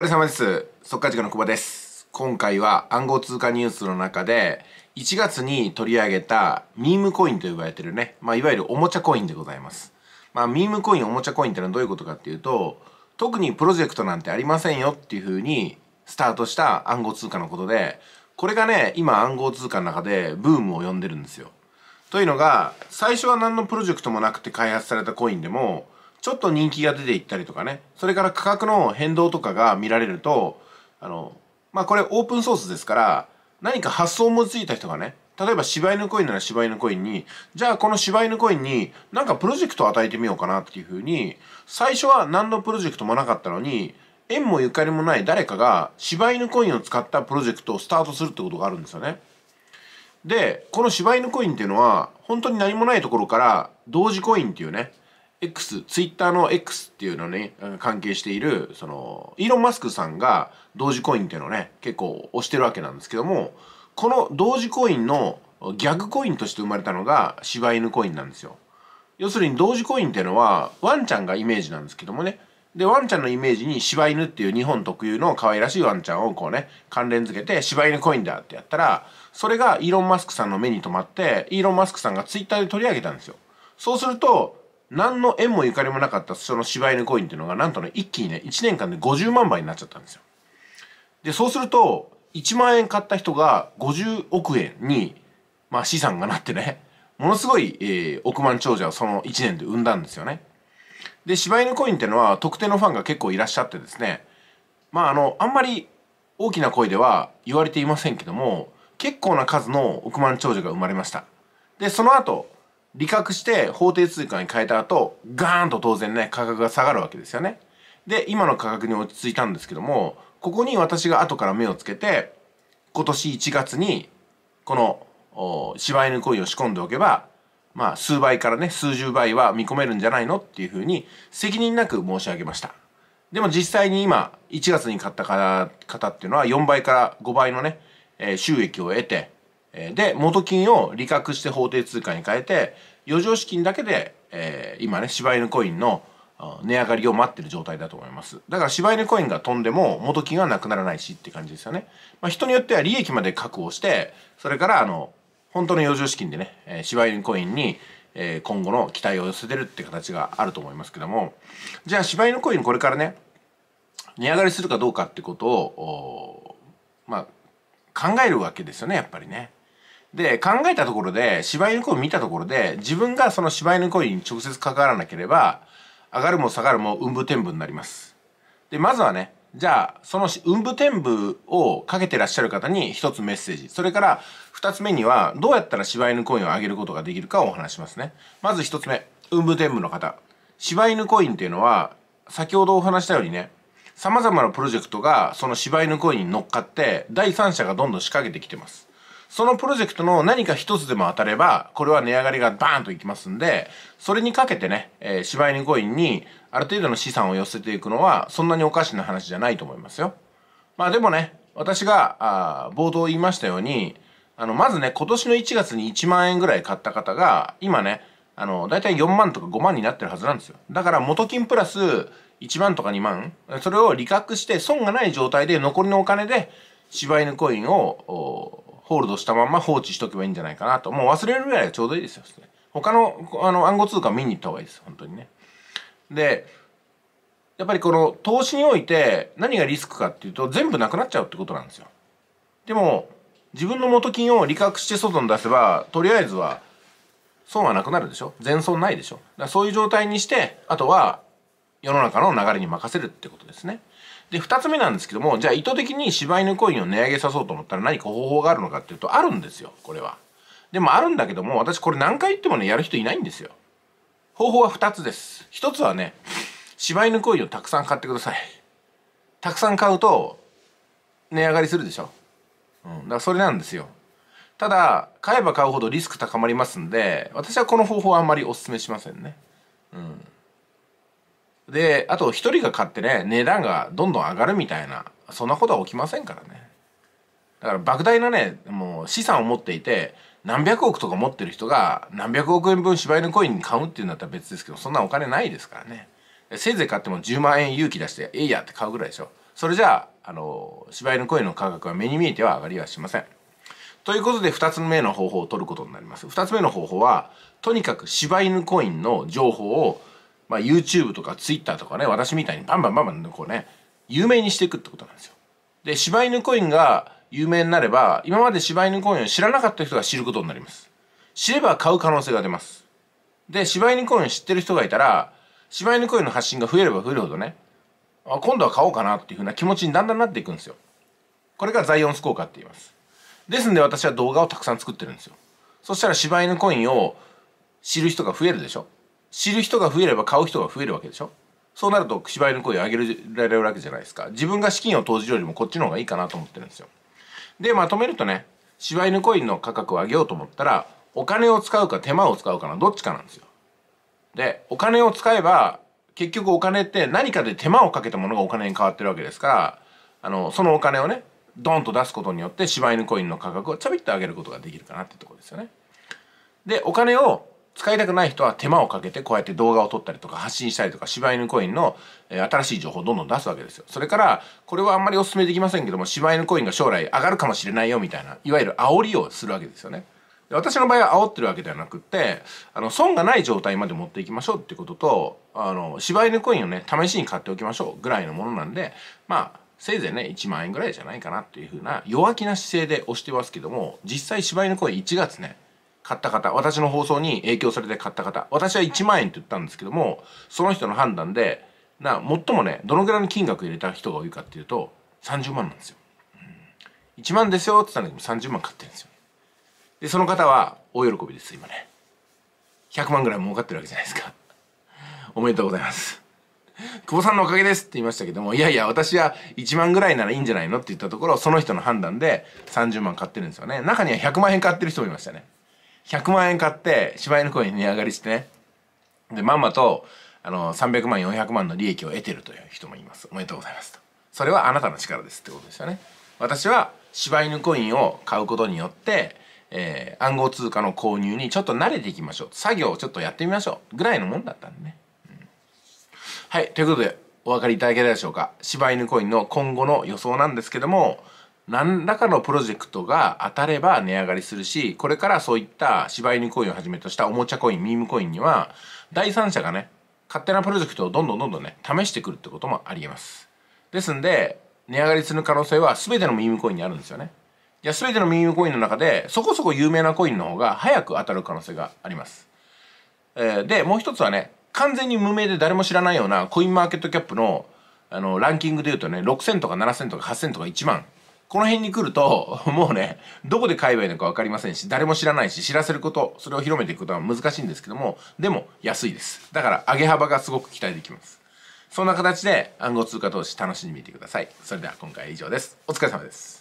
お疲れ様です。速稼塾の久保です。今回は暗号通貨ニュースの中で1月に取り上げたミームコインと呼ばれてるね、まあ、いわゆるおもちゃコインでございます。まあ、ミームコイン、おもちゃコインってのはどういうことかっていうと、特にプロジェクトなんてありませんよっていうふうにスタートした暗号通貨のことで、これがね、今暗号通貨の中でブームを呼んでるんですよ。というのが、最初は何のプロジェクトもなくて開発されたコインでも、ちょっと人気が出ていったりとかねそれから価格の変動とかが見られるとあのまあこれオープンソースですから何か発想をついた人がね例えば柴犬コインなら柴犬コインにじゃあこの柴犬コインになんかプロジェクトを与えてみようかなっていうふうに最初は何のプロジェクトもなかったのに縁もゆかりもない誰かが柴犬コインを使ったプロジェクトをスタートするってことがあるんですよね。でこの柴犬コインっていうのは本当に何もないところから同時コインっていうね X、ツイッターの X っていうのに、ね、関係している、その、イーロン・マスクさんが同時コインっていうのをね、結構押してるわけなんですけども、この同時コインのギャグコインとして生まれたのが柴犬コインなんですよ。要するに同時コインっていうのはワンちゃんがイメージなんですけどもね。で、ワンちゃんのイメージに柴犬っていう日本特有の可愛らしいワンちゃんをこうね、関連付けて柴犬コインだってやったら、それがイーロン・マスクさんの目に留まって、イーロン・マスクさんがツイッターで取り上げたんですよ。そうすると、何の縁もゆかりもなかったその柴犬コインっていうのがなんとね一気にね1年間で50万倍になっちゃったんですよでそうすると1万円買った人が50億円に、まあ、資産がなってねものすごい、えー、億万長者をその1年で生んだんですよねで柴犬コインっていうのは特定のファンが結構いらっしゃってですねまああのあんまり大きな声では言われていませんけども結構な数の億万長者が生まれましたでその後利確して法定通貨に変えた後、ガーンと当然ね、価格が下がるわけですよね。で、今の価格に落ち着いたんですけども、ここに私が後から目をつけて、今年1月に、この、柴犬コインを仕込んでおけば、まあ、数倍からね、数十倍は見込めるんじゃないのっていうふうに、責任なく申し上げました。でも実際に今、1月に買った方っていうのは4倍から5倍のね、え収益を得て、で元金を利確して法定通貨に変えて余剰資金だけで、えー、今ね柴犬コインの値上がりを待ってる状態だと思いますだから柴犬コインが飛んでも元金はなくならないしって感じですよね、まあ、人によっては利益まで確保してそれからあの本当の余剰資金でね、えー、柴犬コインにえ今後の期待を寄せてるって形があると思いますけどもじゃあ柴犬コインこれからね値上がりするかどうかってことをまあ、考えるわけですよねやっぱりね。で、考えたところで、柴犬声を見たところで、自分がその柴犬の声に直接関わらなければ、上がるも下がるもうんぶてんぶになります。で、まずはね、じゃあ、そのうんぶてんぶをかけてらっしゃる方に一つメッセージ。それから、二つ目には、どうやったら柴犬コインを上げることができるかをお話しますね。まず一つ目、うんぶてんぶの方。柴犬コインっていうのは、先ほどお話したようにね、様々なプロジェクトがその柴犬コインに乗っかって、第三者がどんどん仕掛けてきてます。そのプロジェクトの何か一つでも当たれば、これは値上がりがバーンといきますんで、それにかけてね、えー、芝犬コインにある程度の資産を寄せていくのは、そんなにおかしな話じゃないと思いますよ。まあでもね、私が、あ冒頭言いましたように、あの、まずね、今年の1月に1万円ぐらい買った方が、今ね、あの、だいたい4万とか5万になってるはずなんですよ。だから元金プラス1万とか2万、それを利確して損がない状態で残りのお金で柴犬コインをホールドしたまま放置しとけばいいんじゃないかなと。もう忘れるぐらいがちょうどいいですよ。他のあの暗号通貨見に行った方がいいです。本当にね。で、やっぱりこの投資において何がリスクかっていうと全部なくなっちゃうってことなんですよ。でも自分の元金を利確して外に出せばとりあえずは損はなくなるでしょ全損ないでしょだからそういう状態にしてあとは世の中の流れに任せるってことですね。で、二つ目なんですけども、じゃあ意図的に柴犬コインを値上げさそうと思ったら何か方法があるのかっていうと、あるんですよ、これは。でもあるんだけども、私これ何回言ってもね、やる人いないんですよ。方法は二つです。一つはね、柴犬コインをたくさん買ってください。たくさん買うと、値上がりするでしょ。うん、だからそれなんですよ。ただ、買えば買うほどリスク高まりますんで、私はこの方法はあんまりお勧めしませんね。うん。で、あと一人が買ってね、値段がどんどん上がるみたいな、そんなことは起きませんからね。だから莫大なね、もう資産を持っていて、何百億とか持ってる人が何百億円分柴犬コインに買うっていうんだったら別ですけど、そんなお金ないですからね。せいぜい買っても10万円勇気出して、ええやって買うぐらいでしょ。それじゃあ、あの、芝居のコインの価格は目に見えては上がりはしません。ということで2つ目の方法を取ることになります。2つ目の方法は、とにかく柴犬コインの情報をまあ、YouTube とか Twitter とかね私みたいにバンバンバンバンこうね有名にしていくってことなんですよ。で柴犬コインが有名になれば今まで柴犬コインを知らなかった人が知ることになります。知れば買う可能性が出ます。で柴犬コインを知ってる人がいたら柴犬コインの発信が増えれば増えるほどねあ今度は買おうかなっていうふうな気持ちにだんだんなっていくんですよ。これがザイオンス効果って言います。ですんで私は動画をたくさん作ってるんですよ。そしたら柴犬コインを知る人が増えるでしょ。知る人が増えれば買う人が増えるわけでしょそうなると芝居の声を上げられるわけじゃないですか自分が資金を投じるよりもこっちの方がいいかなと思ってるんですよでまとめるとね芝居のコインの価格を上げようと思ったらお金を使うか手間を使うかのどっちかなんですよでお金を使えば結局お金って何かで手間をかけたものがお金に変わってるわけですからあのそのお金をねドンと出すことによって柴犬コインの価格をちャびっと上げることができるかなってとこですよね。でお金を使いたくない人は手間をかけてこうやって動画を撮ったりとか発信したりとか柴犬コインの新しい情報をどんどん出すわけですよ。それからこれはあんまりお勧めできませんけども柴犬コインが将来上がるかもしれないよみたいないわゆる煽りをするわけですよね。私の場合は煽ってるわけではなくってあの損がない状態まで持っていきましょうってこととあの柴犬コインをね試しに買っておきましょうぐらいのものなんでまあせいぜいね1万円ぐらいじゃないかなっていうふうな弱気な姿勢で押してますけども実際柴犬コイン1月ね買った方、私の放送に影響されて買った方、私は1万円って言ったんですけども、その人の判断で、な、最もね、どのぐらいの金額入れた人が多いかっていうと、30万なんですよ。うん、1万ですよって言ったんだけど、30万買ってるんですよ。で、その方は大喜びです、今ね。100万ぐらい儲かってるわけじゃないですか。おめでとうございます。久保さんのおかげですって言いましたけども、いやいや、私は1万ぐらいならいいんじゃないのって言ったところ、その人の判断で30万買ってるんですよね。中には100万円買ってる人もいましたね。100万円買って柴犬公園ン値上がりしてねでまんまとあの300万400万の利益を得てるという人もいますおめでとうございますとそれはあなたの力ですってことですよね私は柴犬コインを買うことによって、えー、暗号通貨の購入にちょっと慣れていきましょう作業をちょっとやってみましょうぐらいのもんだったんでね、うん、はいということでお分かりいただけたでしょうか柴犬コインの今後の予想なんですけども何らかのプロジェクトが当たれば値上がりするし、これからそういった柴犬コインをはじめとしたおもちゃコイン、ミームコインには、第三者がね、勝手なプロジェクトをどんどんどんどんね、試してくるってこともあり得ます。ですんで、値上がりする可能性は全てのミームコインにあるんですよね。じゃあ全てのミームコインの中で、そこそこ有名なコインの方が早く当たる可能性があります。えー、で、もう一つはね、完全に無名で誰も知らないようなコインマーケットキャップのあの、ランキングで言うとね、6000とか7000とか8000とか1万この辺に来ると、もうね、どこで買えばいいのか分かりませんし、誰も知らないし、知らせること、それを広めていくことは難しいんですけども、でも安いです。だから上げ幅がすごく期待できます。そんな形で暗号通貨投資楽しんでみてください。それでは今回は以上です。お疲れ様です。